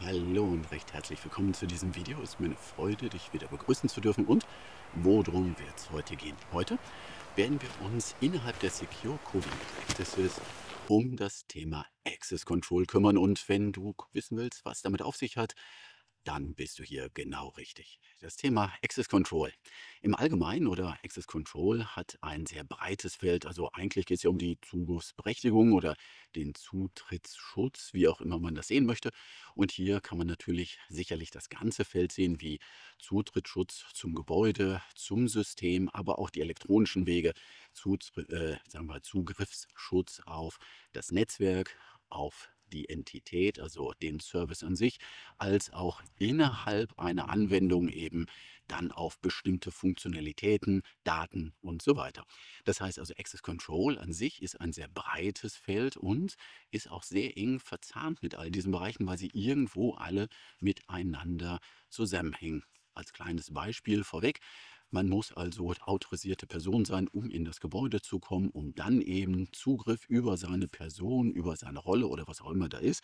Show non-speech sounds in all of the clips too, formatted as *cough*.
Hallo und recht herzlich willkommen zu diesem Video. Es ist mir eine Freude, dich wieder begrüßen zu dürfen und worum wird es heute gehen? Heute werden wir uns innerhalb der Secure Covid Practices um das Thema Access Control kümmern und wenn du wissen willst, was damit auf sich hat, dann bist du hier genau richtig. Das Thema Access Control. Im Allgemeinen oder Access Control hat ein sehr breites Feld. Also eigentlich geht es ja um die Zugriffsberechtigung oder den Zutrittsschutz, wie auch immer man das sehen möchte. Und hier kann man natürlich sicherlich das ganze Feld sehen, wie Zutrittsschutz zum Gebäude, zum System, aber auch die elektronischen Wege, Zutri äh, sagen wir Zugriffsschutz auf das Netzwerk, auf die Entität, also den Service an sich, als auch innerhalb einer Anwendung eben dann auf bestimmte Funktionalitäten, Daten und so weiter. Das heißt also, Access Control an sich ist ein sehr breites Feld und ist auch sehr eng verzahnt mit all diesen Bereichen, weil sie irgendwo alle miteinander zusammenhängen. Als kleines Beispiel vorweg, man muss also autorisierte Person sein, um in das Gebäude zu kommen, um dann eben Zugriff über seine Person, über seine Rolle oder was auch immer da ist,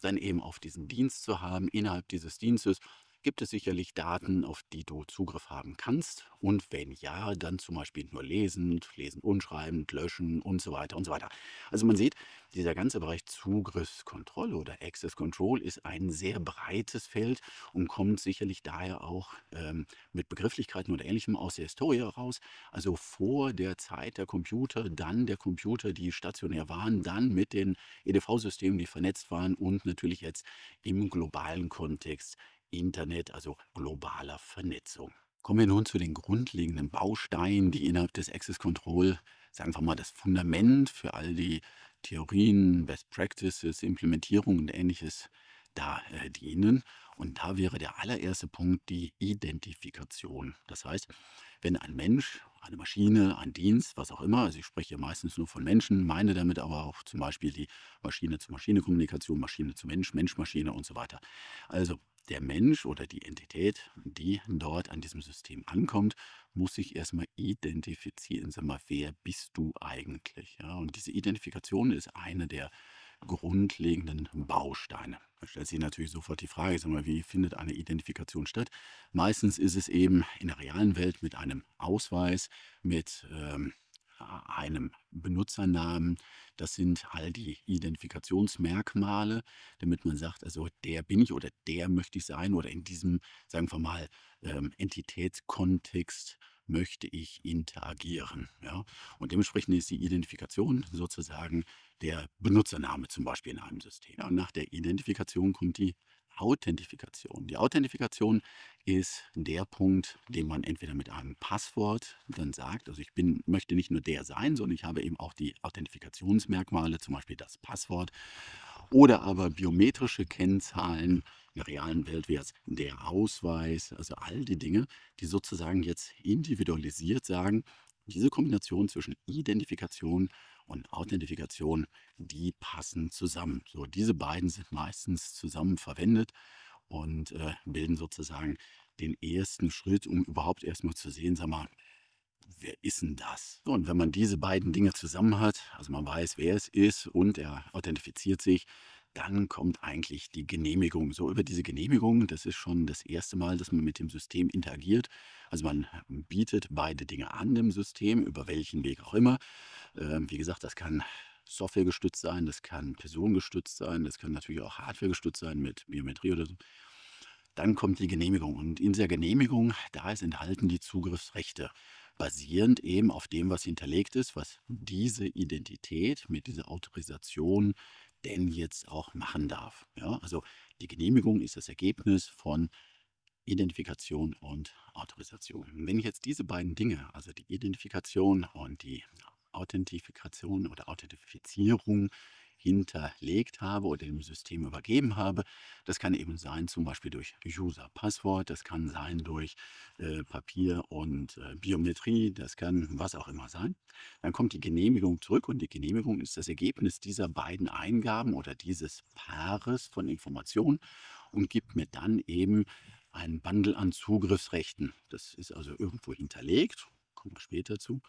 dann eben auf diesen Dienst zu haben. Innerhalb dieses Dienstes gibt es sicherlich Daten, auf die du Zugriff haben kannst. Und wenn ja, dann zum Beispiel nur lesend, lesend, unschreibend, löschen und so weiter und so weiter. Also man sieht, dieser ganze Bereich Zugriffskontrolle oder Access Control ist ein sehr breites Feld und kommt sicherlich daher auch ähm, mit Begrifflichkeiten oder Ähnlichem aus der Historie heraus. Also vor der Zeit der Computer, dann der Computer, die stationär waren, dann mit den EDV-Systemen, die vernetzt waren und natürlich jetzt im globalen Kontext Internet, also globaler Vernetzung. Kommen wir nun zu den grundlegenden Bausteinen, die innerhalb des Access Control, sagen wir mal, das Fundament für all die Theorien, Best Practices, Implementierung und ähnliches da äh, dienen. Und da wäre der allererste Punkt die Identifikation. Das heißt, wenn ein Mensch, eine Maschine, ein Dienst, was auch immer, also ich spreche hier meistens nur von Menschen, meine damit aber auch zum Beispiel die Maschine-zu-Maschine-Kommunikation, Maschine-zu-Mensch, Mensch-Maschine und so weiter. Also der Mensch oder die Entität, die dort an diesem System ankommt, muss sich erstmal identifizieren. Sag mal, wer bist du eigentlich? Ja, und diese Identifikation ist eine der grundlegenden Bausteine. Da stellt sich natürlich sofort die Frage, sag mal, wie findet eine Identifikation statt? Meistens ist es eben in der realen Welt mit einem Ausweis, mit ähm, einem Benutzernamen. Das sind all halt die Identifikationsmerkmale, damit man sagt, also der bin ich oder der möchte ich sein oder in diesem, sagen wir mal, ähm, Entitätskontext möchte ich interagieren. Ja? Und dementsprechend ist die Identifikation sozusagen der Benutzername zum Beispiel in einem System. Ja, und nach der Identifikation kommt die Authentifikation. Die Authentifikation ist der Punkt, den man entweder mit einem Passwort dann sagt, also ich bin, möchte nicht nur der sein, sondern ich habe eben auch die Authentifikationsmerkmale, zum Beispiel das Passwort oder aber biometrische Kennzahlen. In der realen Welt wäre es der Ausweis, also all die Dinge, die sozusagen jetzt individualisiert sagen, diese Kombination zwischen Identifikation und und Authentifikation, die passen zusammen. So, diese beiden sind meistens zusammen verwendet und äh, bilden sozusagen den ersten Schritt, um überhaupt erstmal zu sehen, sag mal, wer ist denn das? So, und wenn man diese beiden Dinge zusammen hat, also man weiß, wer es ist und er authentifiziert sich, dann kommt eigentlich die Genehmigung. So über diese Genehmigung, das ist schon das erste Mal, dass man mit dem System interagiert also man ähm, bietet beide Dinge an dem System, über welchen Weg auch immer. Ähm, wie gesagt, das kann Software gestützt sein, das kann personengestützt sein, das kann natürlich auch Hardware gestützt sein mit Biometrie oder so. Dann kommt die Genehmigung und in der Genehmigung, da ist enthalten die Zugriffsrechte, basierend eben auf dem, was hinterlegt ist, was diese Identität mit dieser Autorisation denn jetzt auch machen darf. Ja, also die Genehmigung ist das Ergebnis von Identifikation und Autorisation. Wenn ich jetzt diese beiden Dinge, also die Identifikation und die Authentifikation oder Authentifizierung hinterlegt habe oder dem System übergeben habe. Das kann eben sein, zum Beispiel durch User-Passwort, das kann sein durch äh, Papier und äh, Biometrie, das kann was auch immer sein. Dann kommt die Genehmigung zurück und die Genehmigung ist das Ergebnis dieser beiden Eingaben oder dieses Paares von Informationen und gibt mir dann eben ein Bundle an Zugriffsrechten. Das ist also irgendwo hinterlegt, kommen wir später zu.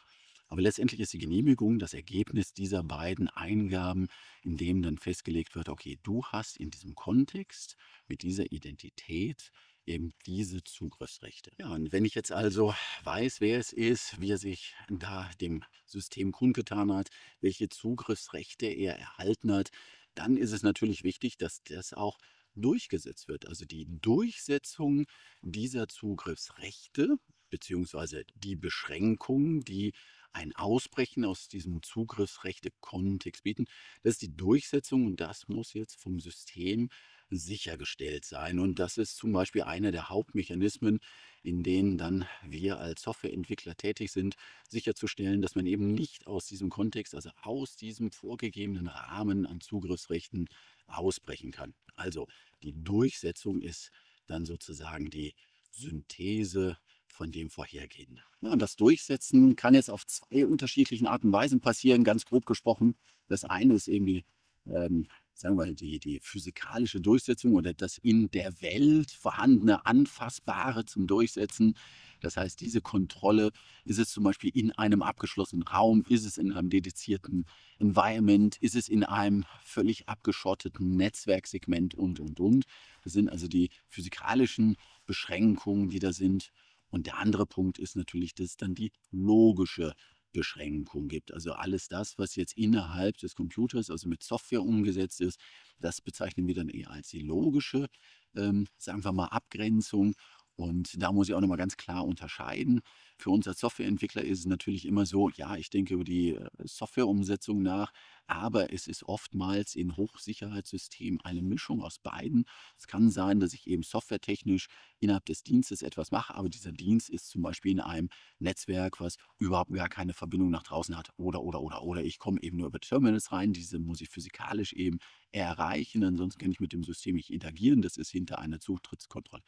Aber letztendlich ist die Genehmigung das Ergebnis dieser beiden Eingaben, in dem dann festgelegt wird, okay, du hast in diesem Kontext mit dieser Identität eben diese Zugriffsrechte. Ja, und wenn ich jetzt also weiß, wer es ist, wie er sich da dem System kundgetan hat, welche Zugriffsrechte er erhalten hat, dann ist es natürlich wichtig, dass das auch durchgesetzt wird. Also die Durchsetzung dieser Zugriffsrechte beziehungsweise die Beschränkungen, die ein Ausbrechen aus diesem Zugriffsrechte-Kontext bieten, das ist die Durchsetzung und das muss jetzt vom System sichergestellt sein. Und das ist zum Beispiel einer der Hauptmechanismen, in denen dann wir als Softwareentwickler tätig sind, sicherzustellen, dass man eben nicht aus diesem Kontext, also aus diesem vorgegebenen Rahmen an Zugriffsrechten ausbrechen kann. Also die Durchsetzung ist dann sozusagen die Synthese von dem vorhergehenden. und das Durchsetzen kann jetzt auf zwei unterschiedlichen Arten und Weisen passieren, ganz grob gesprochen. Das eine ist irgendwie ähm, sagen wir, die, die physikalische Durchsetzung oder das in der Welt vorhandene Anfassbare zum Durchsetzen. Das heißt, diese Kontrolle, ist es zum Beispiel in einem abgeschlossenen Raum, ist es in einem dedizierten Environment, ist es in einem völlig abgeschotteten Netzwerksegment und, und, und. Das sind also die physikalischen Beschränkungen, die da sind. Und der andere Punkt ist natürlich, dass dann die logische Beschränkung gibt. Also alles das, was jetzt innerhalb des Computers, also mit Software umgesetzt ist, das bezeichnen wir dann eher als die logische, ähm, sagen wir mal, Abgrenzung. Und da muss ich auch nochmal ganz klar unterscheiden. Für uns als Softwareentwickler ist es natürlich immer so, ja, ich denke über die äh, Softwareumsetzung nach, aber es ist oftmals in Hochsicherheitssystemen eine Mischung aus beiden. Es kann sein, dass ich eben softwaretechnisch innerhalb des Dienstes etwas mache, aber dieser Dienst ist zum Beispiel in einem Netzwerk, was überhaupt gar keine Verbindung nach draußen hat oder, oder, oder, oder ich komme eben nur über Terminals rein, diese muss ich physikalisch eben erreichen, ansonsten kann ich mit dem System nicht interagieren, das ist hinter einer Zutrittskontrolle.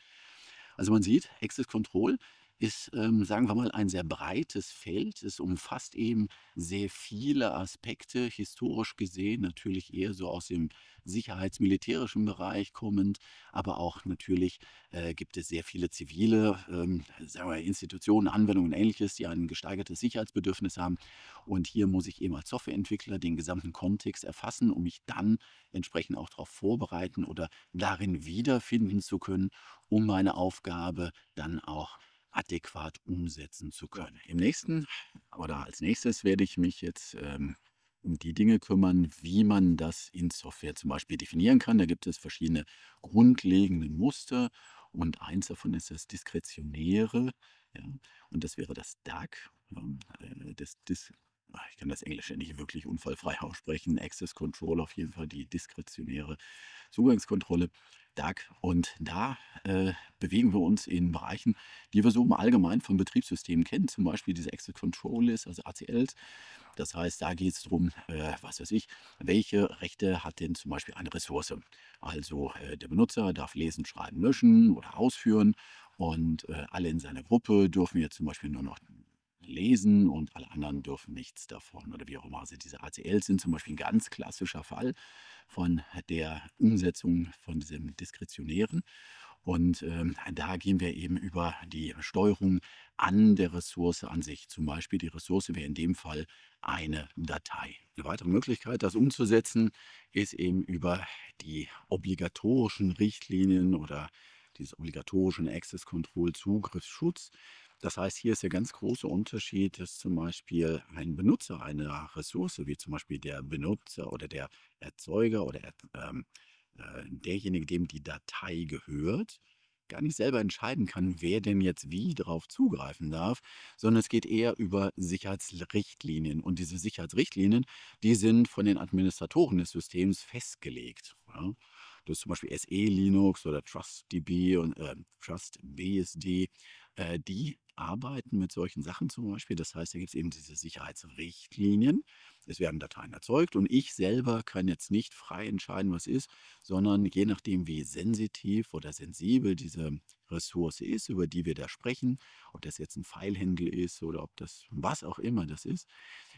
Also man sieht, Access Control ist, ähm, sagen wir mal, ein sehr breites Feld. Es umfasst eben sehr viele Aspekte, historisch gesehen natürlich eher so aus dem sicherheitsmilitärischen Bereich kommend, aber auch natürlich äh, gibt es sehr viele zivile ähm, sagen wir, Institutionen, Anwendungen und ähnliches, die ein gesteigertes Sicherheitsbedürfnis haben. Und hier muss ich eben als Softwareentwickler den gesamten Kontext erfassen, um mich dann entsprechend auch darauf vorbereiten oder darin wiederfinden zu können, um meine Aufgabe dann auch adäquat umsetzen zu können. Im nächsten oder als nächstes werde ich mich jetzt ähm, um die Dinge kümmern, wie man das in Software zum Beispiel definieren kann. Da gibt es verschiedene grundlegende Muster und eins davon ist das Diskretionäre. Ja, und das wäre das DAG, ähm, äh, das, das Ah, ich kann das Englische nicht wirklich unfallfrei *laughs* aussprechen, Access Control auf jeden Fall, die diskretionäre Zugangskontrolle, DAG. Und da äh, bewegen wir uns in Bereichen, die wir so im Allgemeinen von Betriebssystemen kennen, zum Beispiel diese Access Control List, also ACLs. Das heißt, da geht es darum, äh, was weiß ich, welche Rechte hat denn zum Beispiel eine Ressource. Also äh, der Benutzer darf lesen, schreiben, löschen oder ausführen. Und äh, alle in seiner Gruppe dürfen jetzt zum Beispiel nur noch lesen und alle anderen dürfen nichts davon oder wie auch immer. Also diese ACLs sind zum Beispiel ein ganz klassischer Fall von der Umsetzung von diesem Diskretionären. Und ähm, da gehen wir eben über die Steuerung an der Ressource an sich. Zum Beispiel die Ressource wäre in dem Fall eine Datei. Eine weitere Möglichkeit, das umzusetzen, ist eben über die obligatorischen Richtlinien oder dieses obligatorischen Access Control Zugriffsschutz. Das heißt, hier ist der ganz große Unterschied, dass zum Beispiel ein Benutzer einer Ressource, wie zum Beispiel der Benutzer oder der Erzeuger oder ähm, äh, derjenige, dem die Datei gehört, gar nicht selber entscheiden kann, wer denn jetzt wie darauf zugreifen darf, sondern es geht eher über Sicherheitsrichtlinien. Und diese Sicherheitsrichtlinien, die sind von den Administratoren des Systems festgelegt. Ja? Das ist zum Beispiel SE Linux oder TrustDB und äh, TrustBSD äh, die arbeiten mit solchen Sachen zum Beispiel. Das heißt, da gibt es eben diese Sicherheitsrichtlinien. Es werden Dateien erzeugt und ich selber kann jetzt nicht frei entscheiden, was ist, sondern je nachdem, wie sensitiv oder sensibel diese Ressource ist, über die wir da sprechen, ob das jetzt ein Pfeilhändel ist oder ob das was auch immer das ist,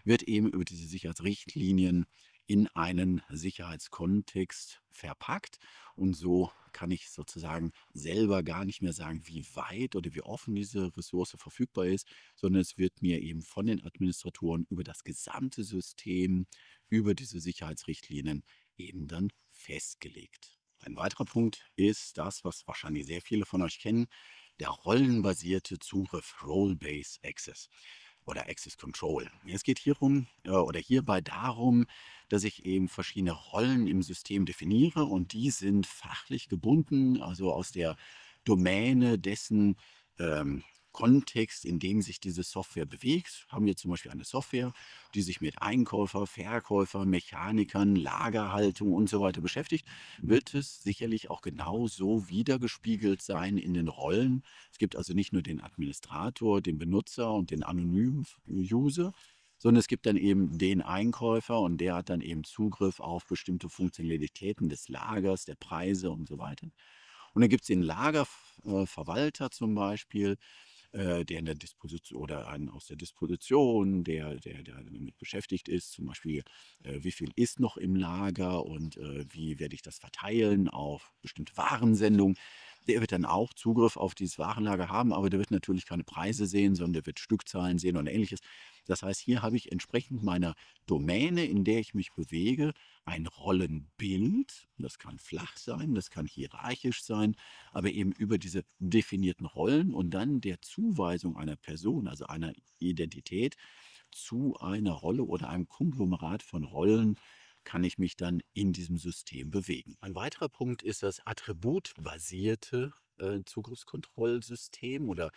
wird eben über diese Sicherheitsrichtlinien in einen Sicherheitskontext verpackt. Und so kann ich sozusagen selber gar nicht mehr sagen, wie weit oder wie offen diese Ressource verfügbar ist, sondern es wird mir eben von den Administratoren über das gesamte System, über diese Sicherheitsrichtlinien eben dann festgelegt. Ein weiterer Punkt ist das, was wahrscheinlich sehr viele von euch kennen, der rollenbasierte Zugriff, Role-Based Access oder Access Control. Es geht hierum äh, oder hierbei darum, dass ich eben verschiedene Rollen im System definiere und die sind fachlich gebunden, also aus der Domäne dessen, ähm, Kontext, in dem sich diese Software bewegt, haben wir zum Beispiel eine Software, die sich mit Einkäufer, Verkäufer, Mechanikern, Lagerhaltung und so weiter beschäftigt, wird es sicherlich auch genau so wiedergespiegelt sein in den Rollen. Es gibt also nicht nur den Administrator, den Benutzer und den anonymen User, sondern es gibt dann eben den Einkäufer und der hat dann eben Zugriff auf bestimmte Funktionalitäten des Lagers, der Preise und so weiter. Und dann gibt es den Lagerverwalter zum Beispiel, äh, der in der Disposition oder einen aus der Disposition, der, der, der damit beschäftigt ist, zum Beispiel, äh, wie viel ist noch im Lager und äh, wie werde ich das verteilen auf bestimmte Warensendungen. Der wird dann auch Zugriff auf dieses Warenlager haben, aber der wird natürlich keine Preise sehen, sondern der wird Stückzahlen sehen und ähnliches. Das heißt, hier habe ich entsprechend meiner Domäne, in der ich mich bewege, ein Rollenbild. Das kann flach sein, das kann hierarchisch sein, aber eben über diese definierten Rollen und dann der Zuweisung einer Person, also einer Identität zu einer Rolle oder einem Konglomerat von Rollen, kann ich mich dann in diesem System bewegen. Ein weiterer Punkt ist das attributbasierte äh, Zugriffskontrollsystem oder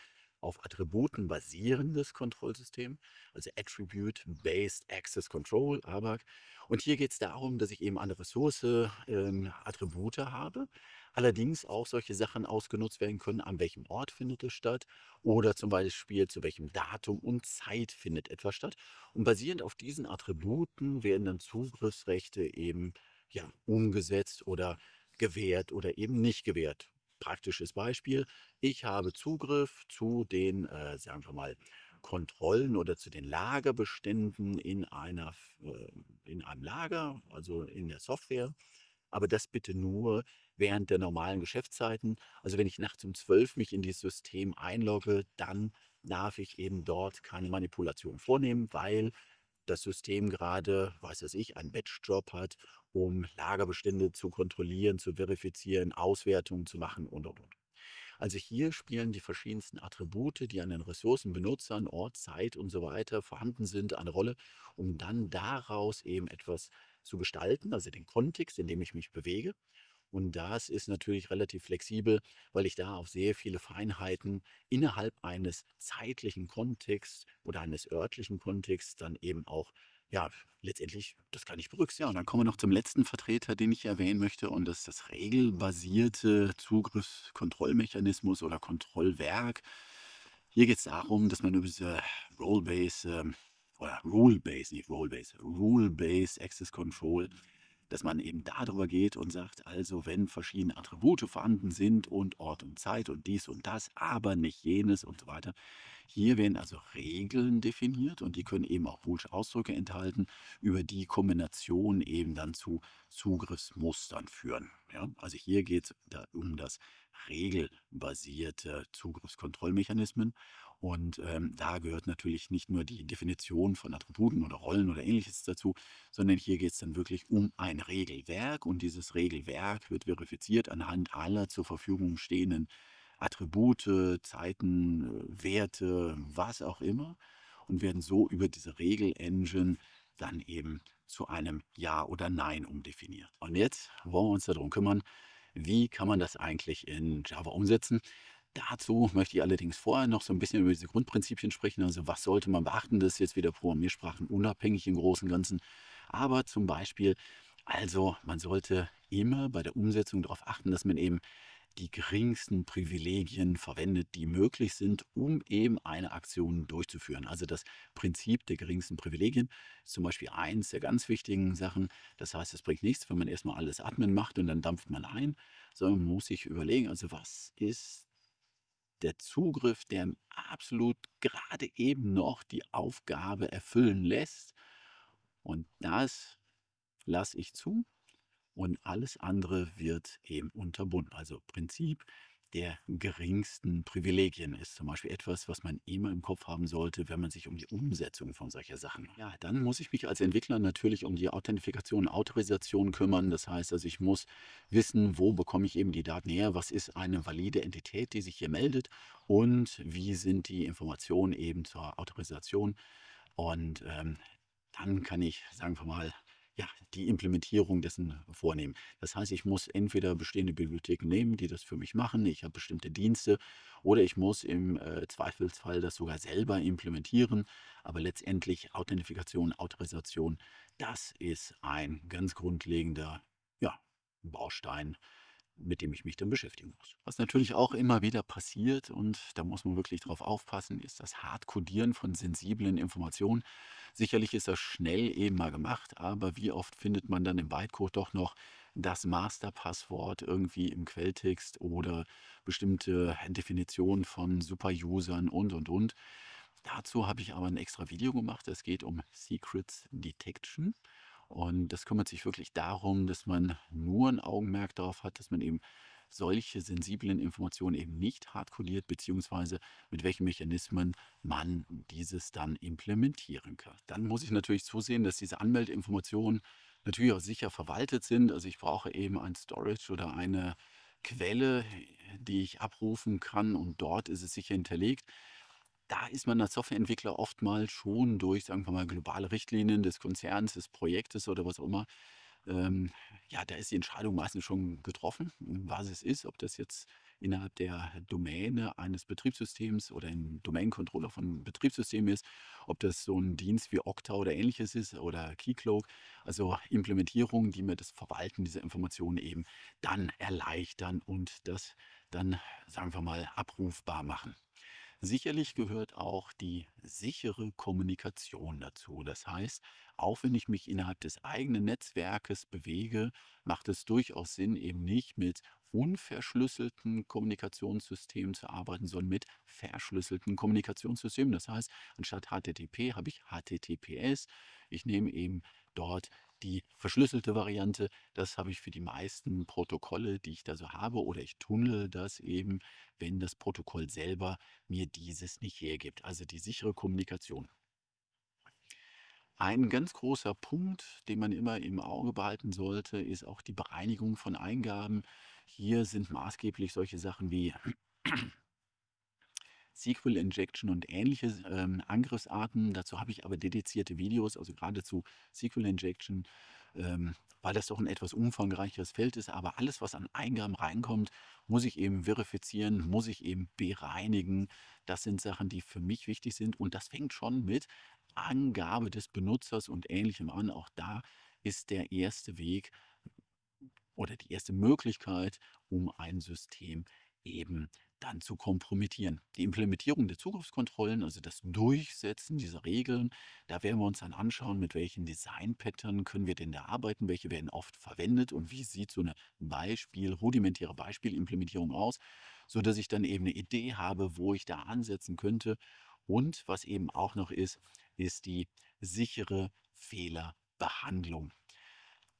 auf Attributen basierendes Kontrollsystem, also Attribute-Based Access Control, ABAC. Und hier geht es darum, dass ich eben eine Ressource ähm, Attribute habe, allerdings auch solche Sachen ausgenutzt werden können, an welchem Ort findet es statt oder zum Beispiel zu welchem Datum und Zeit findet etwas statt. Und basierend auf diesen Attributen werden dann Zugriffsrechte eben ja, umgesetzt oder gewährt oder eben nicht gewährt. Praktisches Beispiel. Ich habe Zugriff zu den, äh, sagen wir mal, Kontrollen oder zu den Lagerbeständen in, einer, äh, in einem Lager, also in der Software. Aber das bitte nur während der normalen Geschäftszeiten. Also wenn ich nachts um 12 mich in dieses System einlogge, dann darf ich eben dort keine Manipulation vornehmen, weil das System gerade, was weiß ich, einen Batch-Job hat, um Lagerbestände zu kontrollieren, zu verifizieren, Auswertungen zu machen und und und. Also hier spielen die verschiedensten Attribute, die an den Ressourcen, Benutzern, Ort, Zeit und so weiter vorhanden sind, eine Rolle, um dann daraus eben etwas zu gestalten, also den Kontext, in dem ich mich bewege und das ist natürlich relativ flexibel, weil ich da auf sehr viele Feinheiten innerhalb eines zeitlichen Kontexts oder eines örtlichen Kontexts dann eben auch ja, letztendlich, das kann ich berücksichtigen. Ja, und dann kommen wir noch zum letzten Vertreter, den ich erwähnen möchte, und das ist das regelbasierte Zugriffskontrollmechanismus oder Kontrollwerk. Hier geht es darum, dass man über diese Role-Base ähm, oder Rule-Base, nicht Role-Base, Rule-Base Access Control dass man eben darüber geht und sagt, also wenn verschiedene Attribute vorhanden sind und Ort und Zeit und dies und das, aber nicht jenes und so weiter. Hier werden also Regeln definiert und die können eben auch Boolsche Ausdrücke enthalten, über die Kombination eben dann zu Zugriffsmustern führen. Ja? Also hier geht es um das regelbasierte Zugriffskontrollmechanismen. Und ähm, da gehört natürlich nicht nur die Definition von Attributen oder Rollen oder ähnliches dazu, sondern hier geht es dann wirklich um ein Regelwerk und dieses Regelwerk wird verifiziert anhand aller zur Verfügung stehenden Attribute, Zeiten, Werte, was auch immer und werden so über diese Regel-Engine dann eben zu einem Ja oder Nein umdefiniert. Und jetzt wollen wir uns darum kümmern, wie kann man das eigentlich in Java umsetzen. Dazu möchte ich allerdings vorher noch so ein bisschen über diese Grundprinzipien sprechen. Also was sollte man beachten? Das ist jetzt wieder Programmiersprachen unabhängig im Großen und Ganzen. Aber zum Beispiel, also man sollte immer bei der Umsetzung darauf achten, dass man eben die geringsten Privilegien verwendet, die möglich sind, um eben eine Aktion durchzuführen. Also das Prinzip der geringsten Privilegien ist zum Beispiel eins der ganz wichtigen Sachen. Das heißt, es bringt nichts, wenn man erstmal alles Admin macht und dann dampft man ein, sondern man muss sich überlegen, also was ist der Zugriff, der absolut gerade eben noch die Aufgabe erfüllen lässt. Und das lasse ich zu und alles andere wird eben unterbunden. Also Prinzip der geringsten Privilegien ist zum Beispiel etwas, was man immer im Kopf haben sollte, wenn man sich um die Umsetzung von solcher Sachen. Ja, dann muss ich mich als Entwickler natürlich um die Authentifikation, Autorisation kümmern. Das heißt, also ich muss wissen, wo bekomme ich eben die Daten her, was ist eine valide Entität, die sich hier meldet und wie sind die Informationen eben zur Autorisation. Und ähm, dann kann ich, sagen wir mal, ja, die Implementierung dessen äh, vornehmen. Das heißt, ich muss entweder bestehende Bibliotheken nehmen, die das für mich machen, ich habe bestimmte Dienste, oder ich muss im äh, Zweifelsfall das sogar selber implementieren. Aber letztendlich Authentifikation, Autorisation, das ist ein ganz grundlegender ja, Baustein mit dem ich mich dann beschäftigen muss. Was natürlich auch immer wieder passiert und da muss man wirklich drauf aufpassen, ist das Hardcodieren von sensiblen Informationen. Sicherlich ist das schnell eben mal gemacht, aber wie oft findet man dann im Bytecode doch noch das Masterpasswort irgendwie im Quelltext oder bestimmte Definitionen von Superusern und und und. Dazu habe ich aber ein extra Video gemacht. Es geht um Secrets Detection. Und das kümmert sich wirklich darum, dass man nur ein Augenmerk darauf hat, dass man eben solche sensiblen Informationen eben nicht hardcodiert, beziehungsweise mit welchen Mechanismen man dieses dann implementieren kann. Dann muss ich natürlich zusehen, dass diese Anmeldeinformationen natürlich auch sicher verwaltet sind. Also ich brauche eben ein Storage oder eine Quelle, die ich abrufen kann und dort ist es sicher hinterlegt da ist man als Softwareentwickler oftmals schon durch, sagen wir mal, globale Richtlinien des Konzerns, des Projektes oder was auch immer. Ähm, ja, da ist die Entscheidung meistens schon getroffen, was es ist, ob das jetzt innerhalb der Domäne eines Betriebssystems oder ein Domain-Controller von Betriebssystemen ist, ob das so ein Dienst wie Okta oder ähnliches ist oder Keycloak, also Implementierungen, die mir das Verwalten dieser Informationen eben dann erleichtern und das dann, sagen wir mal, abrufbar machen. Sicherlich gehört auch die sichere Kommunikation dazu. Das heißt, auch wenn ich mich innerhalb des eigenen Netzwerkes bewege, macht es durchaus Sinn, eben nicht mit unverschlüsselten Kommunikationssystemen zu arbeiten, sondern mit verschlüsselten Kommunikationssystemen. Das heißt, anstatt HTTP habe ich HTTPS. Ich nehme eben dort die verschlüsselte Variante, das habe ich für die meisten Protokolle, die ich da so habe, oder ich tunnel das eben, wenn das Protokoll selber mir dieses nicht hergibt. Also die sichere Kommunikation. Ein ganz großer Punkt, den man immer im Auge behalten sollte, ist auch die Bereinigung von Eingaben. Hier sind maßgeblich solche Sachen wie SQL Injection und ähnliche ähm, Angriffsarten. Dazu habe ich aber dedizierte Videos, also gerade zu SQL Injection, ähm, weil das doch ein etwas umfangreicheres Feld ist. Aber alles, was an Eingaben reinkommt, muss ich eben verifizieren, muss ich eben bereinigen. Das sind Sachen, die für mich wichtig sind. Und das fängt schon mit Angabe des Benutzers und ähnlichem an. Auch da ist der erste Weg oder die erste Möglichkeit, um ein System eben dann zu kompromittieren. Die Implementierung der Zugriffskontrollen, also das Durchsetzen dieser Regeln, da werden wir uns dann anschauen, mit welchen Design-Pattern können wir denn da arbeiten, welche werden oft verwendet und wie sieht so eine Beispiel, rudimentäre Beispielimplementierung aus, sodass ich dann eben eine Idee habe, wo ich da ansetzen könnte. Und was eben auch noch ist, ist die sichere Fehlerbehandlung.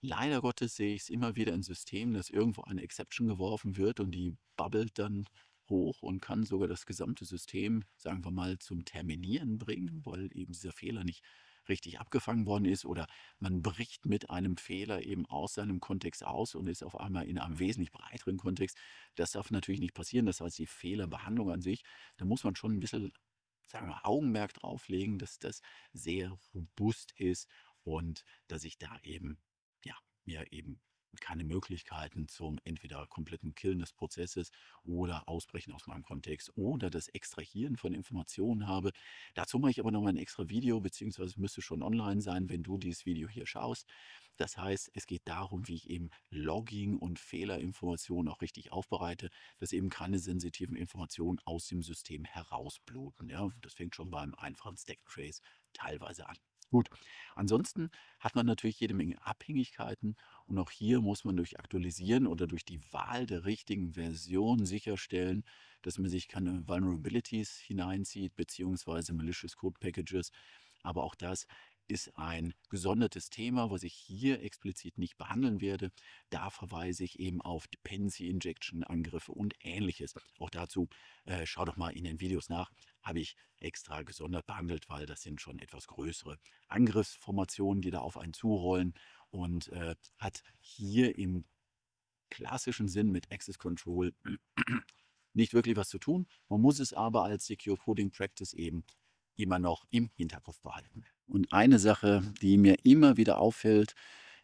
Leider Gottes sehe ich es immer wieder in Systemen, dass irgendwo eine Exception geworfen wird und die bubbelt dann hoch und kann sogar das gesamte System, sagen wir mal, zum Terminieren bringen, weil eben dieser Fehler nicht richtig abgefangen worden ist oder man bricht mit einem Fehler eben aus seinem Kontext aus und ist auf einmal in einem wesentlich breiteren Kontext. Das darf natürlich nicht passieren. Das heißt, die Fehlerbehandlung an sich, da muss man schon ein bisschen, sagen wir, Augenmerk drauflegen, dass das sehr robust ist und dass ich da eben, ja, mir eben keine Möglichkeiten zum entweder kompletten Killen des Prozesses oder Ausbrechen aus meinem Kontext oder das Extrahieren von Informationen habe. Dazu mache ich aber nochmal ein extra Video, beziehungsweise müsste schon online sein, wenn du dieses Video hier schaust. Das heißt, es geht darum, wie ich eben Logging und Fehlerinformationen auch richtig aufbereite, dass eben keine sensitiven Informationen aus dem System herausbluten. Ja, das fängt schon beim einfachen Stack Trace teilweise an. Gut, ansonsten hat man natürlich jede Menge Abhängigkeiten und auch hier muss man durch Aktualisieren oder durch die Wahl der richtigen Version sicherstellen, dass man sich keine Vulnerabilities hineinzieht, beziehungsweise malicious Code Packages. Aber auch das ist ein gesondertes Thema, was ich hier explizit nicht behandeln werde. Da verweise ich eben auf Dependency Injection Angriffe und ähnliches. Auch dazu äh, schau doch mal in den Videos nach habe ich extra gesondert behandelt, weil das sind schon etwas größere Angriffsformationen, die da auf einen zurollen und äh, hat hier im klassischen Sinn mit Access Control *clears throat* nicht wirklich was zu tun. Man muss es aber als Secure Coding Practice eben immer noch im Hinterkopf behalten. Und eine Sache, die mir immer wieder auffällt,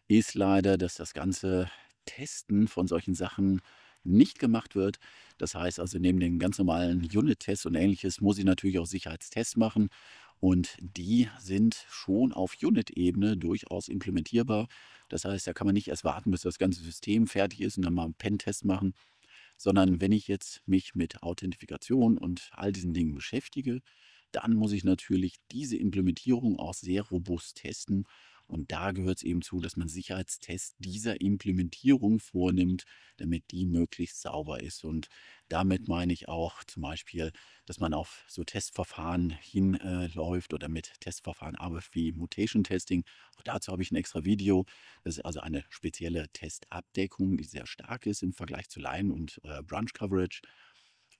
ist leider, dass das ganze Testen von solchen Sachen nicht gemacht wird. Das heißt also, neben den ganz normalen Unit-Tests und ähnliches muss ich natürlich auch Sicherheitstests machen. Und die sind schon auf Unit-Ebene durchaus implementierbar. Das heißt, da kann man nicht erst warten, bis das ganze System fertig ist und dann mal einen Pentest machen, sondern wenn ich jetzt mich mit Authentifikation und all diesen Dingen beschäftige, dann muss ich natürlich diese Implementierung auch sehr robust testen und da gehört es eben zu, dass man Sicherheitstests dieser Implementierung vornimmt, damit die möglichst sauber ist. Und damit meine ich auch zum Beispiel, dass man auf so Testverfahren hinläuft oder mit Testverfahren arbeitet wie Mutation Testing. Auch dazu habe ich ein extra Video. Das ist also eine spezielle Testabdeckung, die sehr stark ist im Vergleich zu Line- und äh, Branch-Coverage.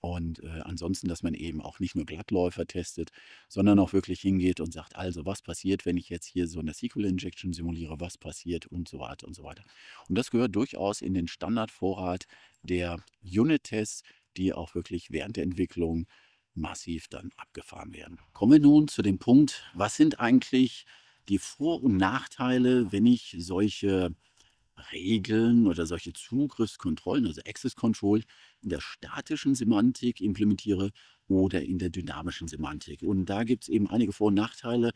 Und äh, ansonsten, dass man eben auch nicht nur Glattläufer testet, sondern auch wirklich hingeht und sagt, also was passiert, wenn ich jetzt hier so eine SQL-Injection simuliere, was passiert und so weiter und so weiter. Und das gehört durchaus in den Standardvorrat der Unit-Tests, die auch wirklich während der Entwicklung massiv dann abgefahren werden. Kommen wir nun zu dem Punkt, was sind eigentlich die Vor- und Nachteile, wenn ich solche Regeln oder solche Zugriffskontrollen, also Access Control, in der statischen Semantik implementiere oder in der dynamischen Semantik. Und da gibt es eben einige Vor- und Nachteile,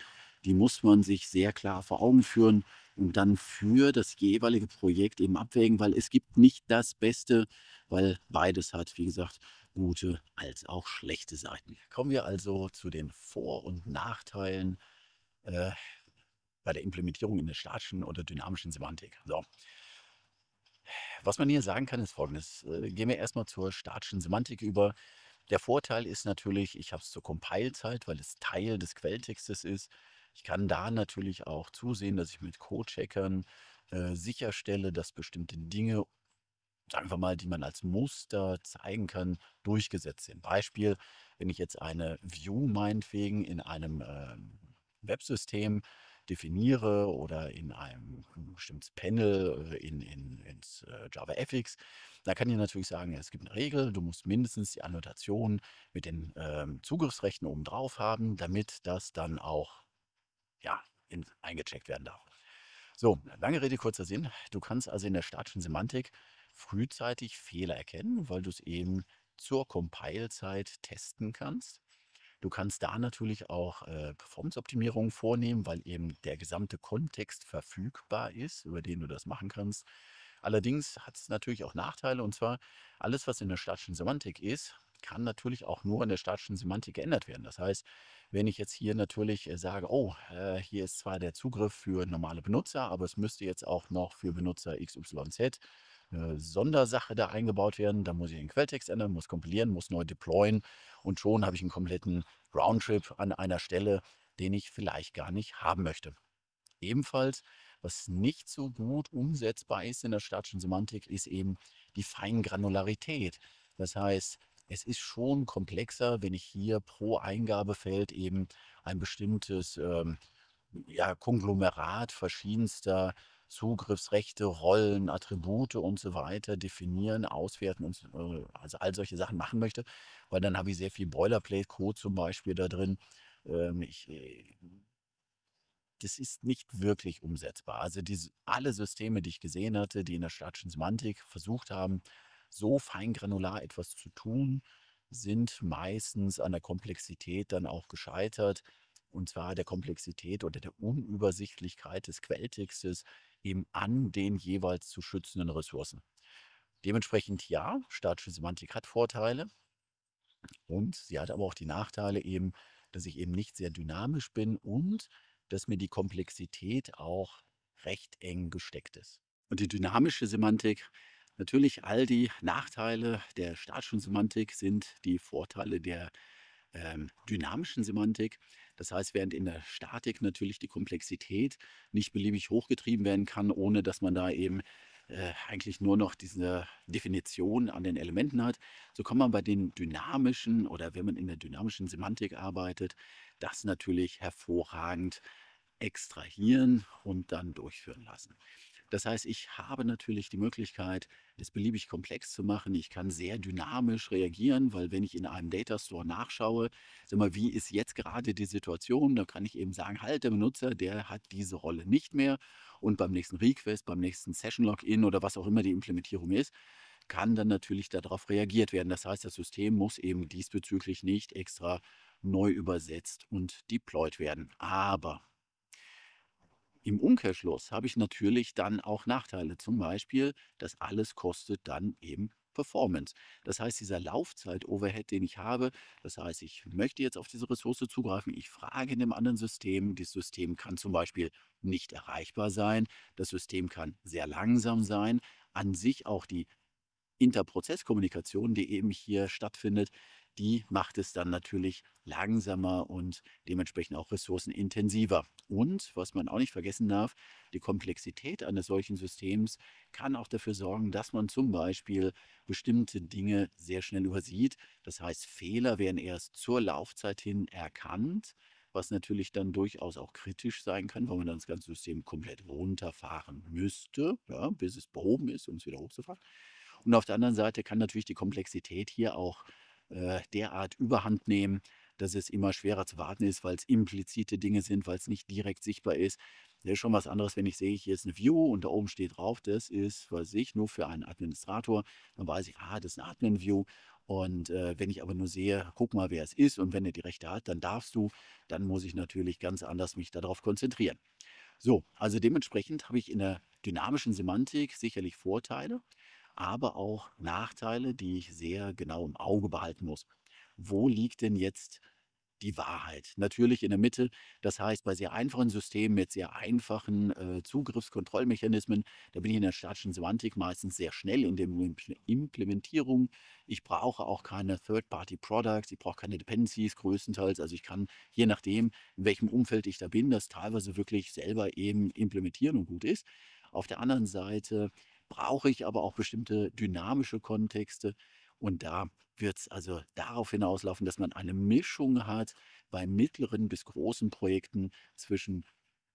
die muss man sich sehr klar vor Augen führen und dann für das jeweilige Projekt eben abwägen, weil es gibt nicht das Beste, weil beides hat, wie gesagt, gute als auch schlechte Seiten. Kommen wir also zu den Vor- und Nachteilen. Äh, bei der Implementierung in der statischen oder dynamischen Semantik. So. Was man hier sagen kann, ist folgendes. Äh, gehen wir erstmal zur statischen Semantik über. Der Vorteil ist natürlich, ich habe es zur Compile-Zeit, weil es Teil des Quelltextes ist. Ich kann da natürlich auch zusehen, dass ich mit Codecheckern äh, sicherstelle, dass bestimmte Dinge, sagen wir mal, die man als Muster zeigen kann, durchgesetzt sind. Beispiel, wenn ich jetzt eine View meinetwegen in einem äh, Websystem äh, definiere oder in einem bestimmten Panel äh, in, in, ins äh, JavaFX, da kann ich natürlich sagen, es gibt eine Regel, du musst mindestens die Annotation mit den ähm, Zugriffsrechten oben drauf haben, damit das dann auch ja, in, eingecheckt werden darf. So, lange Rede, kurzer Sinn. Du kannst also in der statischen Semantik frühzeitig Fehler erkennen, weil du es eben zur Compile-Zeit testen kannst. Du kannst da natürlich auch äh, Performance-Optimierungen vornehmen, weil eben der gesamte Kontext verfügbar ist, über den du das machen kannst. Allerdings hat es natürlich auch Nachteile und zwar alles, was in der statischen Semantik ist, kann natürlich auch nur in der statischen Semantik geändert werden. Das heißt, wenn ich jetzt hier natürlich äh, sage, oh, äh, hier ist zwar der Zugriff für normale Benutzer, aber es müsste jetzt auch noch für Benutzer XYZ Sondersache da eingebaut werden. Da muss ich den Quelltext ändern, muss kompilieren, muss neu deployen und schon habe ich einen kompletten Roundtrip an einer Stelle, den ich vielleicht gar nicht haben möchte. Ebenfalls, was nicht so gut umsetzbar ist in der statischen Semantik, ist eben die Feingranularität. Das heißt, es ist schon komplexer, wenn ich hier pro Eingabefeld eben ein bestimmtes ähm, ja, Konglomerat verschiedenster Zugriffsrechte, Rollen, Attribute und so weiter definieren, auswerten und äh, also all solche Sachen machen möchte, weil dann habe ich sehr viel Boilerplate-Code zum Beispiel da drin. Ähm, ich, äh, das ist nicht wirklich umsetzbar. Also diese, alle Systeme, die ich gesehen hatte, die in der statischen Semantik versucht haben, so feingranular etwas zu tun, sind meistens an der Komplexität dann auch gescheitert. Und zwar der Komplexität oder der Unübersichtlichkeit des Quelltextes, eben an den jeweils zu schützenden Ressourcen. Dementsprechend ja, statische Semantik hat Vorteile und sie hat aber auch die Nachteile eben, dass ich eben nicht sehr dynamisch bin und dass mir die Komplexität auch recht eng gesteckt ist. Und die dynamische Semantik, natürlich all die Nachteile der statischen Semantik sind die Vorteile der ähm, dynamischen Semantik. Das heißt, während in der Statik natürlich die Komplexität nicht beliebig hochgetrieben werden kann, ohne dass man da eben äh, eigentlich nur noch diese Definition an den Elementen hat, so kann man bei den dynamischen oder wenn man in der dynamischen Semantik arbeitet, das natürlich hervorragend extrahieren und dann durchführen lassen. Das heißt, ich habe natürlich die Möglichkeit, es beliebig komplex zu machen. Ich kann sehr dynamisch reagieren, weil wenn ich in einem Data Store nachschaue, sag mal, wie ist jetzt gerade die Situation, da kann ich eben sagen, halt, der Benutzer, der hat diese Rolle nicht mehr. Und beim nächsten Request, beim nächsten Session Login oder was auch immer die Implementierung ist, kann dann natürlich darauf reagiert werden. Das heißt, das System muss eben diesbezüglich nicht extra neu übersetzt und deployed werden. Aber im Umkehrschluss habe ich natürlich dann auch Nachteile. Zum Beispiel, das alles kostet dann eben Performance. Das heißt, dieser Laufzeit-Overhead, den ich habe, das heißt, ich möchte jetzt auf diese Ressource zugreifen, ich frage in einem anderen System, das System kann zum Beispiel nicht erreichbar sein, das System kann sehr langsam sein, an sich auch die Interprozesskommunikation, die eben hier stattfindet, die macht es dann natürlich langsamer und dementsprechend auch ressourcenintensiver. Und was man auch nicht vergessen darf, die Komplexität eines solchen Systems kann auch dafür sorgen, dass man zum Beispiel bestimmte Dinge sehr schnell übersieht. Das heißt, Fehler werden erst zur Laufzeit hin erkannt was natürlich dann durchaus auch kritisch sein kann, weil man dann das ganze System komplett runterfahren müsste, ja, bis es behoben ist, um es wieder hochzufahren. Und auf der anderen Seite kann natürlich die Komplexität hier auch äh, derart überhand nehmen, dass es immer schwerer zu warten ist, weil es implizite Dinge sind, weil es nicht direkt sichtbar ist. Das ist schon was anderes, wenn ich sehe, hier ist eine View und da oben steht drauf, das ist, weiß ich, nur für einen Administrator. Dann weiß ich, ah, das ist eine Admin-View. Und äh, wenn ich aber nur sehe, guck mal, wer es ist und wenn er die Rechte hat, dann darfst du, dann muss ich natürlich ganz anders mich darauf konzentrieren. So, also dementsprechend habe ich in der dynamischen Semantik sicherlich Vorteile aber auch Nachteile, die ich sehr genau im Auge behalten muss. Wo liegt denn jetzt die Wahrheit? Natürlich in der Mitte. Das heißt, bei sehr einfachen Systemen mit sehr einfachen äh, Zugriffskontrollmechanismen, da bin ich in der statischen Semantik meistens sehr schnell in der Implementierung. Ich brauche auch keine Third-Party-Products, ich brauche keine Dependencies größtenteils. Also ich kann, je nachdem, in welchem Umfeld ich da bin, das teilweise wirklich selber eben implementieren und gut ist. Auf der anderen Seite brauche ich aber auch bestimmte dynamische Kontexte. Und da wird es also darauf hinauslaufen, dass man eine Mischung hat bei mittleren bis großen Projekten zwischen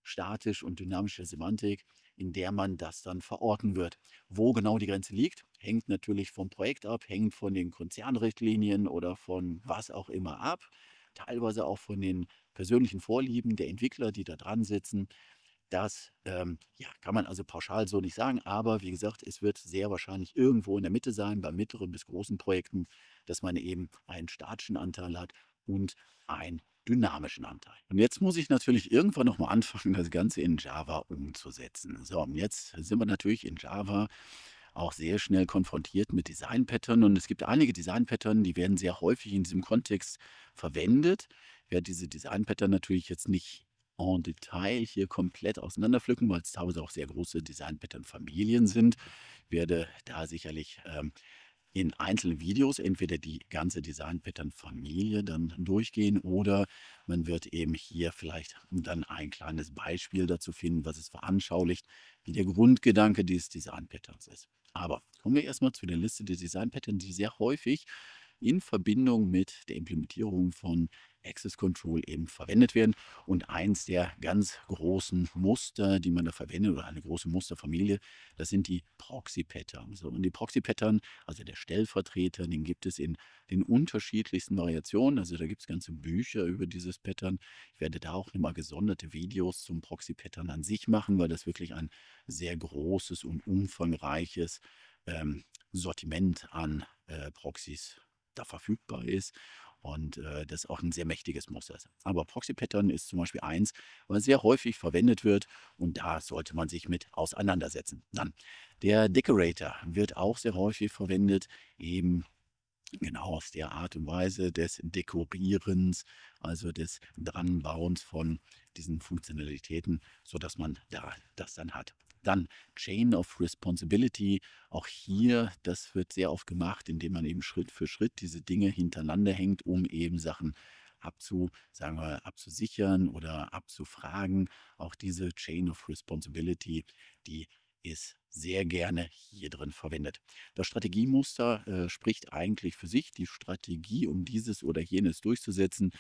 statisch und dynamischer Semantik, in der man das dann verorten wird. Wo genau die Grenze liegt, hängt natürlich vom Projekt ab, hängt von den Konzernrichtlinien oder von was auch immer ab, teilweise auch von den persönlichen Vorlieben der Entwickler, die da dran sitzen. Das ähm, ja, kann man also pauschal so nicht sagen, aber wie gesagt, es wird sehr wahrscheinlich irgendwo in der Mitte sein, bei mittleren bis großen Projekten, dass man eben einen statischen Anteil hat und einen dynamischen Anteil. Und jetzt muss ich natürlich irgendwann nochmal anfangen, das Ganze in Java umzusetzen. So, und jetzt sind wir natürlich in Java auch sehr schnell konfrontiert mit Design-Pattern. Und es gibt einige Design-Pattern, die werden sehr häufig in diesem Kontext verwendet. Wer diese Design-Pattern natürlich jetzt nicht en Detail hier komplett auseinanderpflücken, weil es teilweise auch sehr große Designpattern-Familien sind. Werde da sicherlich ähm, in einzelnen Videos entweder die ganze Design-Pattern-Familie dann durchgehen oder man wird eben hier vielleicht dann ein kleines Beispiel dazu finden, was es veranschaulicht, wie der Grundgedanke dieses Design-Patterns ist. Aber kommen wir erstmal zu der Liste der Design-Pattern, die sehr häufig in Verbindung mit der Implementierung von Access Control eben verwendet werden. Und eins der ganz großen Muster, die man da verwendet, oder eine große Musterfamilie, das sind die Proxy-Pattern. So, und die Proxy-Pattern, also der Stellvertreter, den gibt es in den unterschiedlichsten Variationen. Also da gibt es ganze Bücher über dieses Pattern. Ich werde da auch nochmal gesonderte Videos zum Proxy-Pattern an sich machen, weil das wirklich ein sehr großes und umfangreiches ähm, Sortiment an äh, Proxys da verfügbar ist. Und äh, das ist auch ein sehr mächtiges Muster. ist. Aber Proxy Pattern ist zum Beispiel eins, was sehr häufig verwendet wird und da sollte man sich mit auseinandersetzen. Dann der Decorator wird auch sehr häufig verwendet, eben genau aus der Art und Weise des Dekorierens, also des Dranbauens von diesen Funktionalitäten, sodass man da das dann hat. Dann Chain of Responsibility. Auch hier, das wird sehr oft gemacht, indem man eben Schritt für Schritt diese Dinge hintereinander hängt, um eben Sachen abzu, sagen wir, abzusichern oder abzufragen. Auch diese Chain of Responsibility, die ist sehr gerne hier drin verwendet. Das Strategiemuster äh, spricht eigentlich für sich. Die Strategie, um dieses oder jenes durchzusetzen,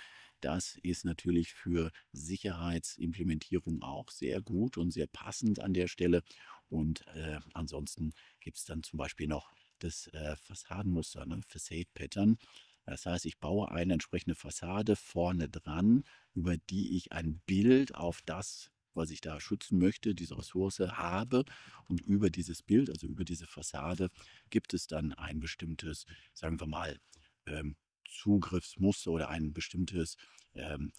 das ist natürlich für Sicherheitsimplementierung auch sehr gut und sehr passend an der Stelle. Und äh, ansonsten gibt es dann zum Beispiel noch das äh, Fassadenmuster, ne? Facade Pattern. Das heißt, ich baue eine entsprechende Fassade vorne dran, über die ich ein Bild auf das, was ich da schützen möchte, diese Ressource habe. Und über dieses Bild, also über diese Fassade, gibt es dann ein bestimmtes, sagen wir mal, ähm, Zugriffsmuster oder ein bestimmtes, ähm,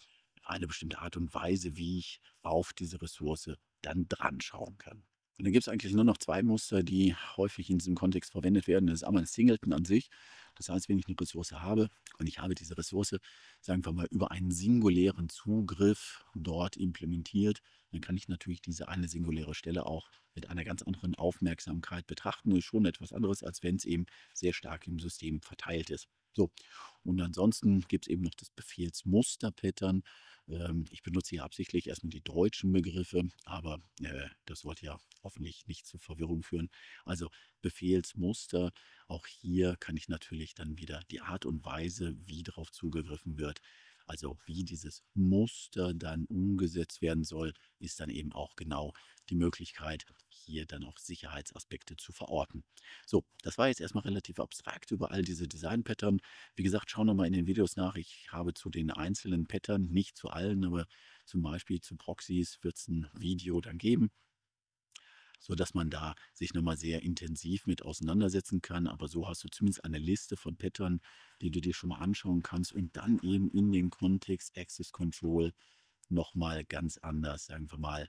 eine bestimmte Art und Weise, wie ich auf diese Ressource dann dran schauen kann. Und dann gibt es eigentlich nur noch zwei Muster, die häufig in diesem Kontext verwendet werden. Das ist einmal ein Singleton an sich. Das heißt, wenn ich eine Ressource habe und ich habe diese Ressource, sagen wir mal, über einen singulären Zugriff dort implementiert, dann kann ich natürlich diese eine singuläre Stelle auch mit einer ganz anderen Aufmerksamkeit betrachten. Das ist schon etwas anderes, als wenn es eben sehr stark im System verteilt ist. So. Und ansonsten gibt es eben noch das Befehlsmuster-Pattern. Ähm, ich benutze hier absichtlich erstmal die deutschen Begriffe, aber äh, das sollte ja hoffentlich nicht zu Verwirrung führen. Also Befehlsmuster, auch hier kann ich natürlich dann wieder die Art und Weise, wie darauf zugegriffen wird, also wie dieses Muster dann umgesetzt werden soll, ist dann eben auch genau die Möglichkeit, hier dann auch Sicherheitsaspekte zu verorten. So, das war jetzt erstmal relativ abstrakt über all diese Design-Pattern. Wie gesagt, schauen wir mal in den Videos nach. Ich habe zu den einzelnen Pattern, nicht zu allen, aber zum Beispiel zu Proxys wird es ein Video dann geben so dass man da sich nochmal sehr intensiv mit auseinandersetzen kann. Aber so hast du zumindest eine Liste von Pattern, die du dir schon mal anschauen kannst und dann eben in den Kontext Access Control nochmal ganz anders, sagen wir mal,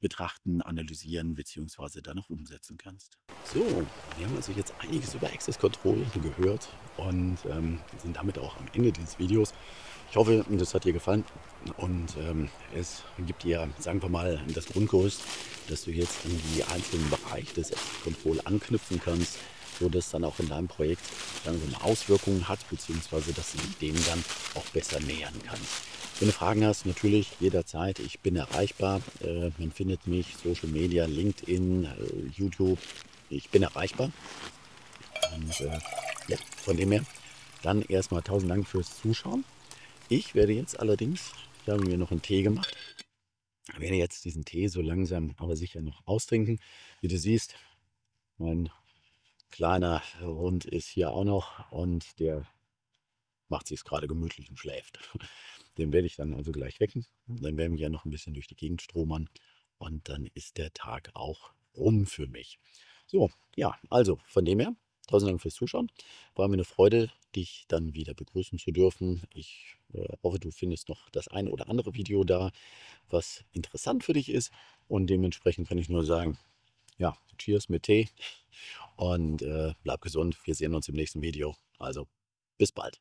betrachten, analysieren bzw. dann auch umsetzen kannst. So, wir haben also jetzt einiges über Access Control gehört und ähm, sind damit auch am Ende dieses Videos. Ich hoffe, das hat dir gefallen und ähm, es gibt dir, sagen wir mal, das Grundgerüst, dass du jetzt in die einzelnen Bereiche des Access Control anknüpfen kannst so dass dann auch in deinem Projekt langsam Auswirkungen hat, beziehungsweise dass du dem dann auch besser nähern kannst. Wenn du Fragen hast, natürlich jederzeit. Ich bin erreichbar. Äh, man findet mich Social Media, LinkedIn, äh, YouTube. Ich bin erreichbar. Und äh, ja, von dem her, dann erstmal tausend Dank fürs Zuschauen. Ich werde jetzt allerdings, ich habe mir noch einen Tee gemacht, werde jetzt diesen Tee so langsam aber sicher noch austrinken. Wie du siehst, mein kleiner Hund ist hier auch noch und der macht sich gerade gemütlich und schläft. *laughs* Den werde ich dann also gleich wecken. Dann werden wir ja noch ein bisschen durch die Gegend stromern und dann ist der Tag auch rum für mich. So, ja, also von dem her, tausend Dank fürs Zuschauen. War mir eine Freude, dich dann wieder begrüßen zu dürfen. Ich äh, hoffe, du findest noch das ein oder andere Video da, was interessant für dich ist. Und dementsprechend kann ich nur sagen, ja, Cheers mit Tee und äh, bleib gesund. Wir sehen uns im nächsten Video. Also bis bald.